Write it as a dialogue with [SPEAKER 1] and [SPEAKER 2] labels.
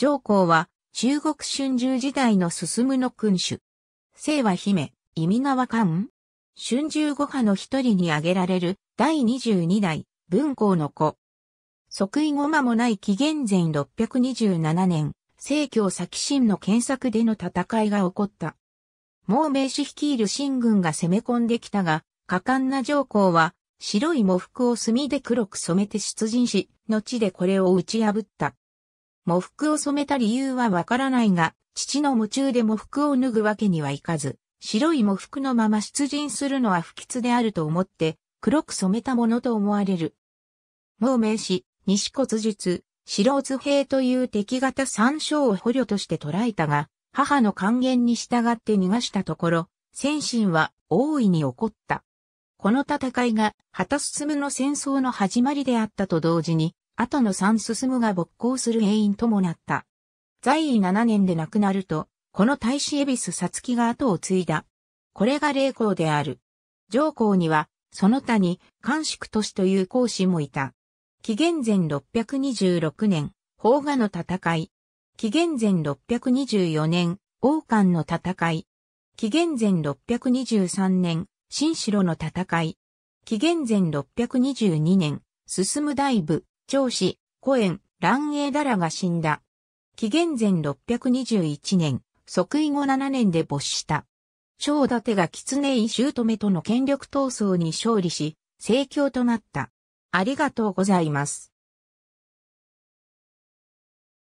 [SPEAKER 1] 上皇は中国春秋時代の進むの君主。姓は姫、意味川漢春秋五派の一人に挙げられる第二十二代文皇の子。即位後間もない紀元前627年、聖教先進の検索での戦いが起こった。もう名士率いる新軍が攻め込んできたが、果敢な上皇は白い喪服を墨で黒く染めて出陣し、後でこれを打ち破った。喪服を染めた理由はわからないが、父の夢中で喪服を脱ぐわけにはいかず、白い喪服のまま出陣するのは不吉であると思って、黒く染めたものと思われる。亡命し、西骨術、白津兵という敵型三将を捕虜として捕らえたが、母の還元に従って逃がしたところ、戦神は大いに怒った。この戦いが、旗進むの戦争の始まりであったと同時に、後の三進むが勃興する原因ともなった。在位7年で亡くなると、この大使恵比寿さつきが後を継いだ。これが霊光である。上皇には、その他に、官宿都市という講師もいた。紀元前626年、宝賀の戦い。紀元前624年、王冠の戦い。紀元前623年、新城の戦い。紀元前622年、進む大部。長子、コエン、ランエーダラが死んだ。紀元前621年、即位後7年で没した。長立てが狐井姑との権力闘争に勝利し、盛況となった。ありがとうございます。